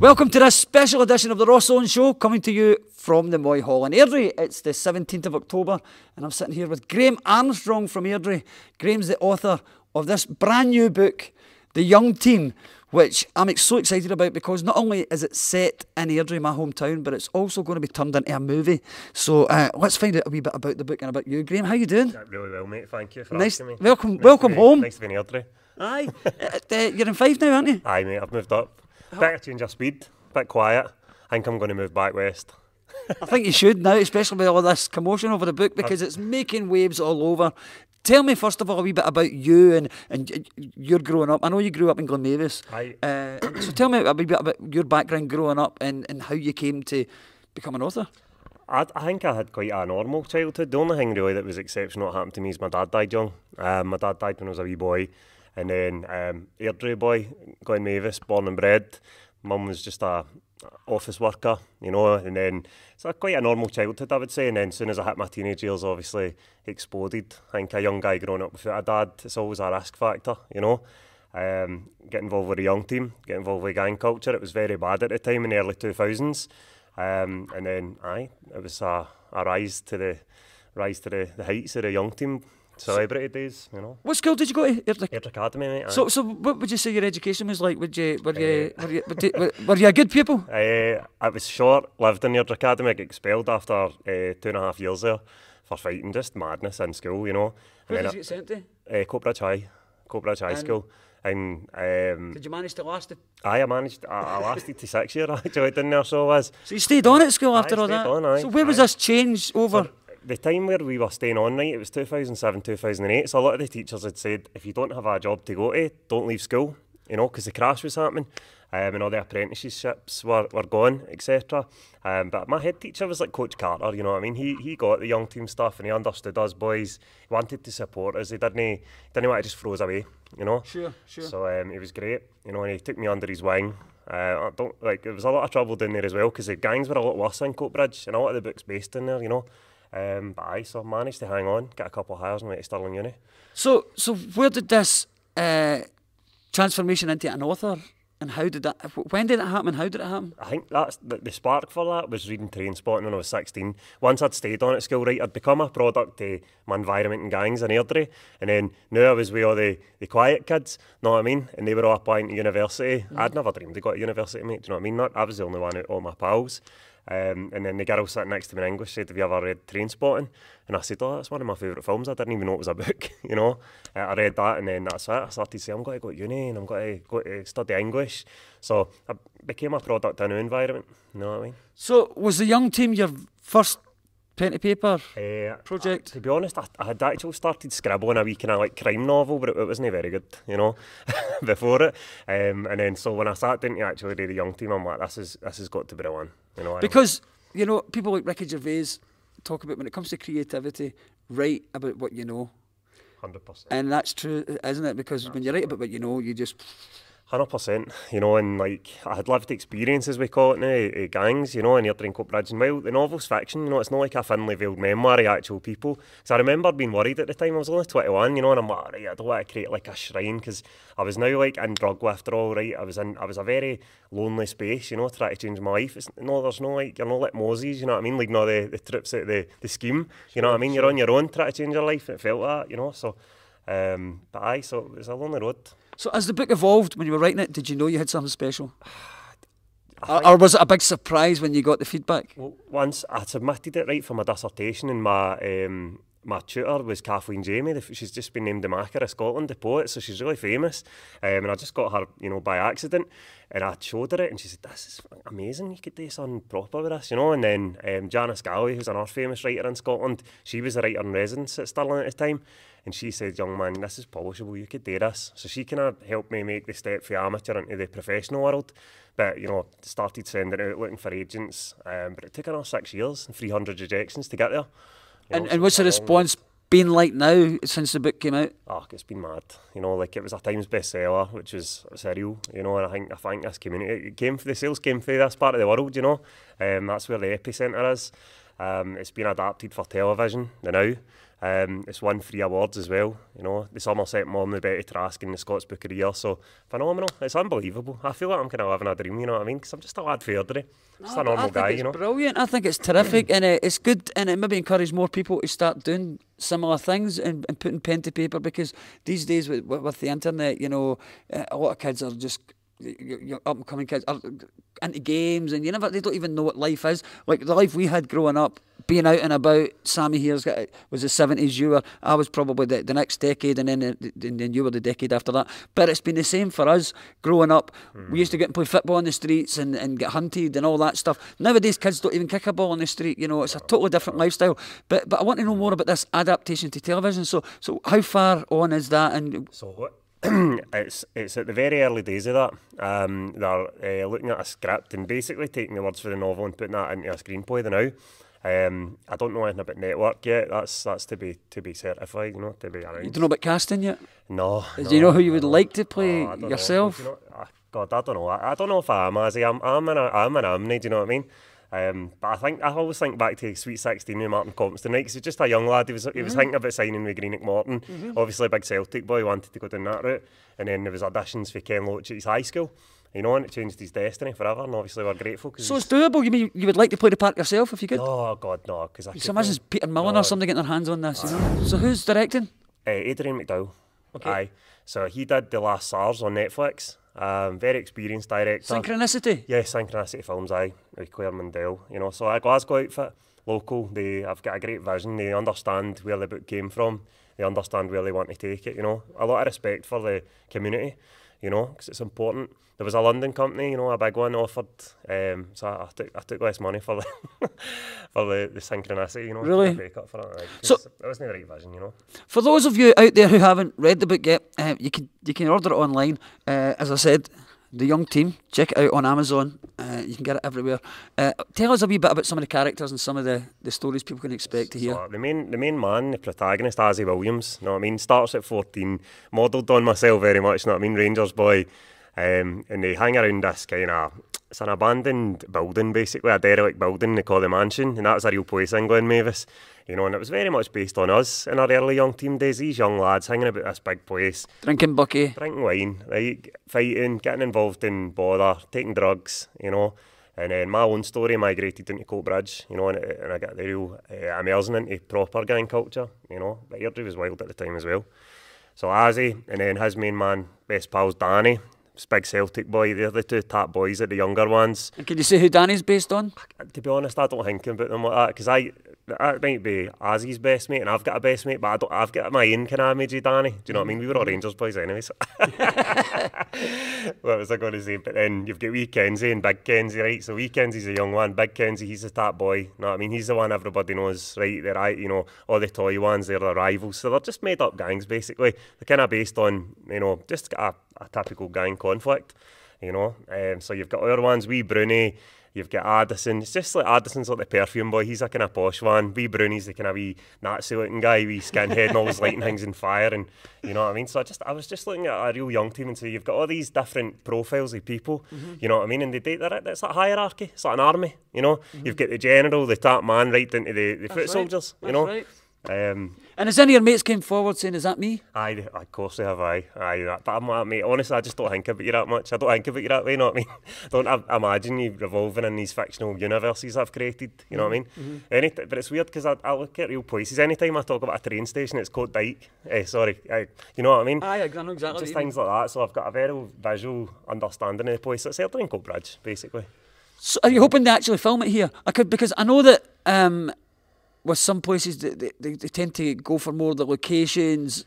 Welcome to this special edition of the Ross Owen Show, coming to you from the Moy Hall in Airdrie. It's the 17th of October, and I'm sitting here with Graham Armstrong from Airdrie. Graham's the author of this brand new book, The Young Team, which I'm so excited about because not only is it set in Airdrie, my hometown, but it's also going to be turned into a movie. So uh, let's find out a wee bit about the book and about you, Graham. How you doing? Yeah, really well, mate. Thank you for nice, asking me. Welcome, nice welcome home. Nice to be in Airdrie. Aye, uh, you're in five now, aren't you? Aye, mate. I've moved up. Better change of speed, bit quiet. I think I'm going to move back west. I think you should now, especially with all this commotion over the book, uh, because it's making waves all over. Tell me first of all a wee bit about you and and your growing up. I know you grew up in Glenmavis. uh, so tell me a wee bit about your background growing up and, and how you came to become an author. I, I think I had quite a normal childhood. The only thing really that was exceptional that happened to me is my dad died young. Um, my dad died when I was a wee boy. And then um, Airdrie boy, Glenn Mavis, born and bred. Mum was just a office worker, you know, and then it's a, quite a normal childhood, I would say. And then as soon as I hit my teenage years, obviously exploded. I think a young guy growing up without a dad, it's always a risk factor, you know. Um, get involved with a young team, get involved with gang culture. It was very bad at the time in the early 2000s. Um, and then, aye, it was a, a rise to the rise to the, the heights of the young team celebrated days, you know. What school did you go to? Airdrick, Academy, mate. So, so what would you say your education was like? Would you, were, you, uh, were, you, were, you, were, were you a good pupil? Uh, I was short, lived in Airdrick Academy, I got expelled after uh, two and a half years there for fighting, just madness in school, you know. Where did you get sent to? Uh, Cobridge High, Cobridge High and School. And um, did you manage to last it? Aye, I managed. I, I lasted to six year actually, didn't know So was. So you stayed on at school after all that. On, aye, so where aye. was this change over? the time where we were staying on, night, it was 2007, 2008. So a lot of the teachers had said, if you don't have a job to go to, don't leave school, you know, because the crash was happening um, and all the apprenticeships were, were gone, etc. Um, but my head teacher was like Coach Carter, you know what I mean? He, he got the young team stuff and he understood us boys, he wanted to support us, he didn't, didn't want to just throw us away, you know? Sure, sure. So um, he was great, you know, and he took me under his wing. Uh, I don't like. There was a lot of trouble down there as well because the gangs were a lot worse in Coatbridge, and a lot of the books based in there. You know, um, but I so managed to hang on, get a couple of hires, and went to Stirling Uni. So, so where did this uh, transformation into an author? And how did that? When did it happen? How did it happen? I think that's the, the spark for that was reading Train Spotting when I was 16. Once I'd stayed on at school, right, I'd become a product of my environment and gangs in Airdrie, and then now I was with all the, the quiet kids. Know what I mean? And they were all applying to university. Mm. I'd never dreamed to go to university, mate. Do you know what I mean? Not, I was the only one out of all my pals. Um, and then the girl sitting next to me in English said, "Have you ever read Train Spotting?" And I said, "Oh, that's one of my favourite films. I didn't even know it was a book. you know, uh, I read that, and then that's it. I started to say, "I'm going to go to uni and I'm going to go to study English." So I became a product in a new environment. You know what I mean? So was the young team your first pen paper uh, project? to be honest, I, I, had actually started scribbling a wee kind of like crime novel, but it, it wasn't very good, you know, before it. Um, and then so when I sat down to actually do the young team, I'm like, this is this has got to be the one, you know. Because you know, people like Ricky Gervais talk about when it comes to creativity, write about what you know. Hundred percent. And that's true, isn't it? Because when you write about what you know, you just Hundred percent, you know, and like I had lived experiences we with Courtney, uh, gangs, you know, and you're drinking Coatbridge. And well, the novel's fiction, you know, it's not like a thinly veiled memoir of actual people. Because I remember being worried at the time, I was only 21, you know, and I'm like, right, I don't want to create like a shrine because I was now like in drug after all, right? I was in, I was a very lonely space, you know, trying to change my life. It's, no, there's no like, you're not like Moses, you know what I mean? Like, no, the, the trips at the, the scheme, you know what I mean? You're on your own trying to change your life, it felt that, you know, so, um, but aye, so it was a lonely road. So as the book evolved, when you were writing it, did you know you had something special? Or, was it a big surprise when you got the feedback? Well, once I submitted it right for my dissertation and my um, my tutor was Kathleen Jamie. She's just been named the Macker of Scotland, the poet, so she's really famous. Um, and I just got her, you know, by accident, and I showed her it, and she said, "This is amazing. You could do something proper with this, you know." And then um, Janice Galloway, who's another famous writer in Scotland, she was a writer in residence at Stirling at the time, and she said, young man, this is publishable, you could do this. So she kind of helped me make the step from amateur into the professional world. But, you know, started sending out looking for agents. Um, but it took another six years and 300 rejections to get there. and, know, and what's the response been like now since the book came out? Oh, it's been mad. You know, like it was a Times bestseller, which was surreal. You know, and I think I think this community it came for the sales came through this part of the world. You know, um, that's where the epicenter is. Um, it's been adapted for television now. Um, it's won three awards as well. You know, the Somerset Mom, the Betty Trask, and the Scots Book of the Year. So phenomenal. It's unbelievable. I feel like I'm kind of living a dream. You know what I mean? Because I'm just a lad for Airdrie. Just no, a normal guy. you know. Brilliant. I think it's terrific, and uh, it's good, and it maybe encourage more people to start doing similar things and, and putting pen to paper because these days with, with the internet, you know, a lot of kids are just your, your up and coming kids are into games and you never they don't even know what life is like the life we had growing up being out and about sammy here's got was the 70s you were i was probably the, the next decade and then, and then you were the decade after that but it's been the same for us growing up mm. we used to hmm. get and play football on the streets and, and get hunted and all that stuff nowadays kids don't even kick a ball on the street you know it's a totally different lifestyle but but i want to know more about this adaptation to television so so how far on is that and so what it's it's at the very early days of that. Um, they're uh, looking at a script and basically taking the words for the novel and putting that into a screenplay. now, um, I don't know anything about network yet. That's that's to be to be certified, you know, to be around. You don't know about casting yet. No. Do no, you know who you would no. like to oh, play oh, yourself? Know, you ah, know, God, I don't know. I, I, don't know if I am. As I'm, I'm an, I'm an amni. Do you know what I mean? Um, but I think I always think back to Sweet 16 with Martin Compton, tonight. Because he's just a young lad. He was, he mm-hmm. was thinking about signing with Greenock Morton. Mm-hmm. Obviously, a big Celtic boy wanted to go down that route. And then there was auditions for Ken Loach at his high school. You know, and it changed his destiny forever. And obviously, we're grateful. Cause so it's doable. You mean you would like to play the part yourself if you could? Oh God, no. Because I. can imagine Peter Millen no. or something getting their hands on this. You ah. know? So who's directing? Uh, Adrian McDowell. Okay. Aye. So he did the Last SARS on Netflix. Um, very experienced director. Synchronicity? Yeah, Synchronicity Films, I, with Claire Mandel. You know, so a Glasgow outfit, local, they have got a great vision, they understand where the book came from, they understand where they want to take it, you know. A lot of respect for the community you know, because it's important. There was a London company, you know, a big one offered, um, so I, I, took I took less money for the for the, the synchronicity, you know. Really? It, like, so it wasn't the right vision, you know. For those of you out there who haven't read the book yet, uh, you can you can order it online. Uh, as I said, the Young Team. Check it out on Amazon. Uh, you can get it everywhere. Uh, tell us a wee bit about some of the characters and some of the, the stories people can expect to hear. So the main the main man, the protagonist, Azzy Williams. You know what I mean? Starts at 14, modelled on myself very much. You know what I mean? Rangers boy. Um, and they hang around this kind of it's an abandoned building basically, a derelict building they call the mansion, and that's a real place in Mavis you know, and it was very much based on us in our early young team days. These young lads hanging about this big place, drinking bucky, drinking wine, like fighting, getting involved in bother, taking drugs, you know. And then my own story migrated into Coatbridge, you know, and, and I got the real uh, eh, immersion into proper gang culture, you know. But Airdrie was wild at the time as well. So Asie, and then his main man, best pal's Danny, big Celtic boy. They're the two top boys at the younger ones. And can you say who Danny's based on? To be honest, I don't think about them like that because I that might be Azzy's best mate, and I've got a best mate, but I don't, I've got my own kind of imagery, Danny. Do you know what I mean? We were all Rangers boys anyway. So. what was I going to say? But then you've got wee Kenzie and Big Kenzie, right? So wee Kenzie's a young one. Big Kenzie, he's the top boy. You know what I mean? He's the one everybody knows, right? They're, right, you know, all the toy ones, they're the rivals. So they're just made up gangs, basically. They're kind of based on, you know, just a, a typical gang conflict, you know? Um, so you've got other ones, wee Bruni, You've got Addison. It's just like Addison's like the perfume boy. He's like kind of posh one. Wee Brownie's the kind of wee Nazi looking guy, wee skinhead and all always lighting things in fire. And you know what I mean? So I just I was just looking at a real young team and so you've got all these different profiles of people. Mm -hmm. You know what I mean? And they date that that's like hierarchy. It's like an army, you know. Mm -hmm. You've got the general, the top man, right into the, the foot right. soldiers, you that's know. Right. Um, and has any of your mates came forward saying, "Is that me?" Aye, of course they have. Aye, aye. But I'm not mate, honestly, I just don't think about you that much. I don't think about you that way. You know what I mean? don't I, imagine you revolving in these fictional universes I've created. You know what I mean? Mm-hmm. mm-hmm. Any, but it's weird because I, I, look at real places. Anytime I talk about a train station, it's called Dyke. Eh, sorry, aye, you know what I mean? Aye, I know exactly. Just things mean. like that. So I've got a very visual understanding of the place. It's Elthorne Bridge, basically. So are you hoping to actually film it here? I could because I know that. Um, with some places they, they, they tend to go for more of the locations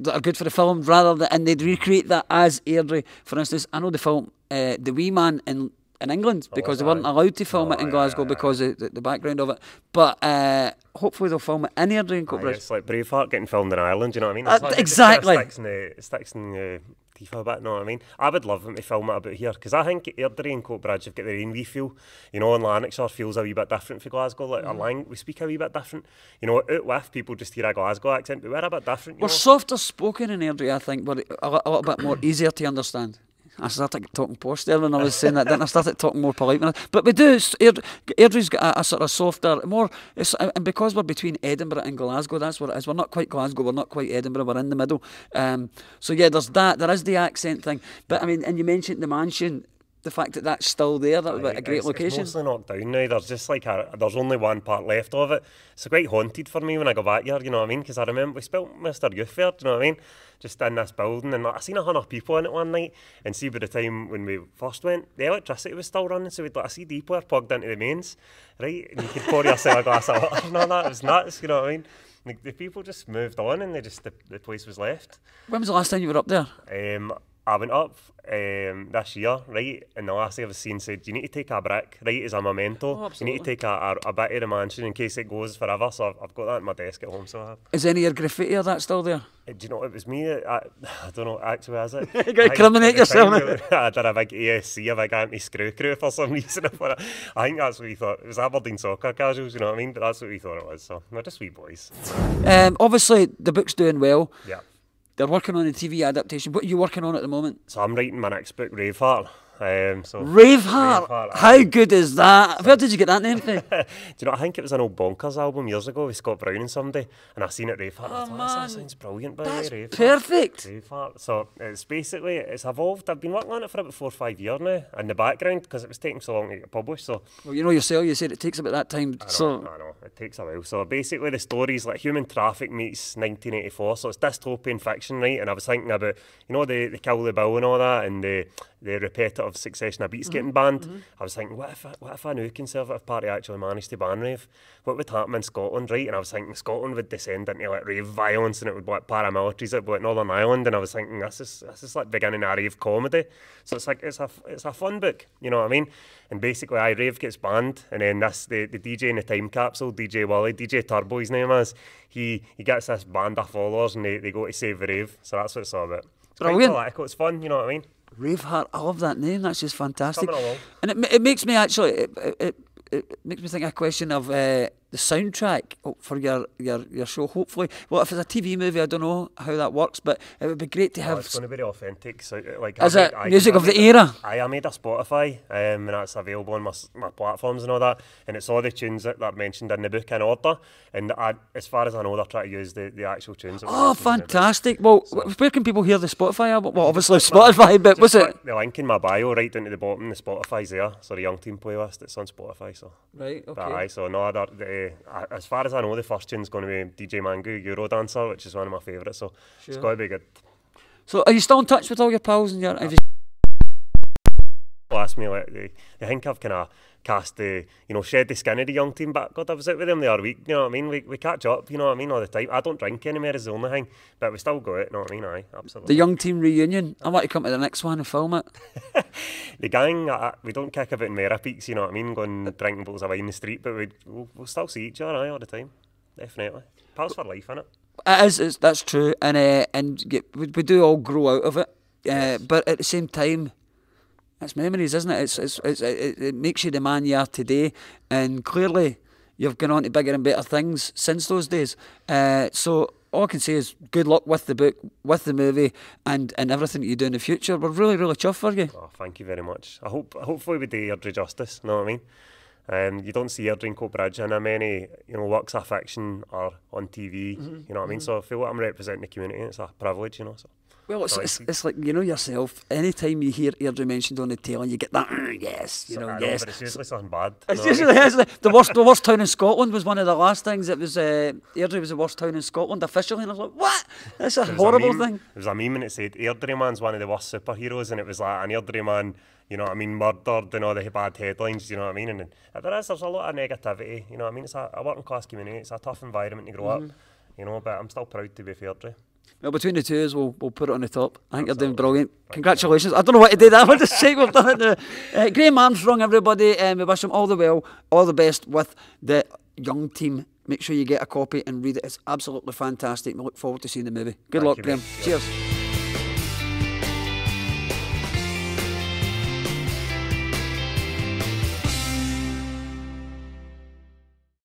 that are good for the film rather than and they'd recreate that as Airdrie. For instance, I know the film uh, The Wee Man in in England oh, because oh, they weren't allowed to film oh, it in Glasgow yeah, yeah. because of the, the, background of it. But uh, hopefully they'll film it in Airdrie and Coatbridge. it's like Braveheart getting filmed in Ireland. You know what I mean? Uh, like exactly. It, sticks in the, sticks in the FIFA a bit, know what I mean? I would love them to film it about here, because I think Airdrie and Bridge have got their own wee feel. You know, and Lanarkshire feels a wee bit different for Glasgow. Like, mm. Lang, we speak a wee bit different. You know, out with, people just hear a Glasgow accent, but we're a bit different. We're know? softer spoken in Airdrie, I think, but a, a little bit more easier to understand. I started talking posh when I was saying that. Then I started talking more polite. I, but we do. Airdrie's got a, a, sort of softer, more. and because we're between Edinburgh and Glasgow, that's where it is. We're not quite Glasgow. We're not quite Edinburgh. We're in the middle. Um, so yeah, there's that. There is the accent thing. But I mean, and you mentioned the mansion the fact that that's still there, that was a great it's, location. It's mostly knocked down now. There's just like a, there's only one part left of it. It's quite haunted for me when I go back here. You know what I mean? Because I remember we spelt Mr. Goodfair. you know what I mean? Just in this building, and like, I seen a hundred people in it one night. And see, by the time when we first went, the electricity was still running, so we'd like a CD player plugged into the mains, right? And you could pour yourself a glass of water. know that was nuts. You know what I mean? Like, the people just moved on, and they just the, the place was left. When was the last time you were up there? Um, I went up um, this year, right? And the last thing I've seen said, you need to take a brick, right, as a memento. Oh, you need to take a, a, a bit of the mansion in case it goes forever. So I've, I've got that in my desk at home. So I have. Is any of your graffiti or that still there? Uh, do you know, it was me. I, I don't know, actually, is it? you got to criminate yourself. I did a big ASC, a big anti screw crew for some reason. I think that's what we thought. It was Aberdeen soccer casuals, you know what I mean? But that's what we thought it was. So we're just wee boys. Um, obviously, the book's doing well. Yeah. They're working on a TV adaptation. What are you working on at the moment? So I'm writing my next book, Braveheart am so Raveheart. Raveheart How good is that? Where did you get that name from? Do you know? I think it was an old Bonkers album years ago with Scott Brown and somebody, and I seen it Raveheart. Oh, I thought, man. That sounds brilliant, by That's way, Raveheart. perfect. Raveheart. So it's basically it's evolved. I've been working on it for about four or five years now in the background because it was taking so long to get published. So well, you know yourself, you said it takes about that time. I know, so I know it takes a while. So basically, the story is like human traffic meets 1984. So it's dystopian fiction, right? And I was thinking about you know the the Kill the Bill and all that, and the the repetitive succession of beats mm -hmm. getting banned. Mm -hmm. I was thinking, what if what if a new Conservative Party actually managed to ban rave? What would happen in Scotland, right? And I was thinking Scotland would descend into like rave violence, and it would like paramilitaries, at like Northern Ireland, and I was thinking this is this is like beginning a rave comedy. So it's like it's a it's a fun book, you know what I mean? And basically, I rave gets banned, and then this the, the DJ in the time capsule, DJ Wally, DJ Turbo, his name is. He he gets this band of followers, and they, they go to save the rave. So that's what it's all about. Brilliant. Political. It's fun. You know what I mean? Raveheart. I love that name. That's just fantastic. And it, it makes me actually. It, it, it, makes me think a question of uh, the soundtrack oh, for your, your, your show, hopefully. Well, if it's a TV movie, I don't know how that works, but it would be great to oh, have. Oh, it's going to be very authentic. So, uh, like, is it made, music I, of I the a, era? I, I made a Spotify, um, and that's available on my, my platforms and all that. And it's all the tunes that, that mentioned in the book in order. And I, as far as I know, they're trying to use the, the actual tunes. Oh, fantastic. Well, so. where can people hear the Spotify album? Well, obviously Spotify, but was it? The link in my bio, right down to the bottom, the Spotify's there. So, the Young Team playlist, it's on Spotify. So Right, okay. But, aye, so no, that, the, as far as I know, the first tune's going to be DJ Mango Eurodancer, which is one of my favourites, so sure. it's got to be good. So are you still in touch with all your pals and your? Have you ask me like the, the think I've kind of cast the you know shed the skin of the young team but God I was out with them the other week you know what I mean we, we catch up you know what I mean all the time I don't drink anymore is the only thing but we still go out you know what I mean aye absolutely the young team reunion I might come to the next one and film it the gang I, uh, we don't kick about in Mera Peaks you know what I mean going drinking bottles of wine in the street but we, we'll, we'll still see each other aye, all the time definitely pals for life innit it is it's, that's true and uh, and we, we do all grow out of it uh, yes. but at the same time it's memories, isn't it? It's, it's, it's, it, it makes you the man you are today. And clearly, you've gone on to bigger and better things since those days. Uh, so all I can say is good luck with the book, with the movie, and, and everything that you do in the future. We're really, really chuffed for you. Oh, thank you very much. I hope, hopefully, we do your justice. You know what I mean? Um, you don't see Erdrinko Bridge in many you know works of fiction or on TV. Mm-hmm. You know what I mean? Mm-hmm. So I feel like I'm representing the community. It's a privilege, you know. So. Well, it's, it's, it's, like you know yourself. Anytime you hear Airdrie mentioned on the telly, you get that mm, yes, you know, know yes. it's usually something bad. It's no, usually it's the worst. The worst town in Scotland was one of the last things. It was uh, Airdrie was the worst town in Scotland officially, and I was like, what? That's a horrible a thing. There was a meme and it said Airdrie man's one of the worst superheroes, and it was like an Airdrie man You know what I mean? Murdered and all e the bad headlines, you know what I mean? And, and there is, there's a lot of negativity, you know what I mean? It's a, a working class community, it's a tough environment to grow mm -hmm. up, mm-hmm. you know, but I'm still proud to be to Well, between the two of us, we'll, we'll put it on the top. I think Absolutely. you're doing brilliant. Congratulations. I don't know what to do that. I'm just say? We've done it now. Uh, Graham Armstrong, everybody. Um, we wish him all the well, all the best with the young team. Make sure you get a copy and read it. It's absolutely fantastic. We look forward to seeing the movie. Good Thank luck, you, Graham. Cheers.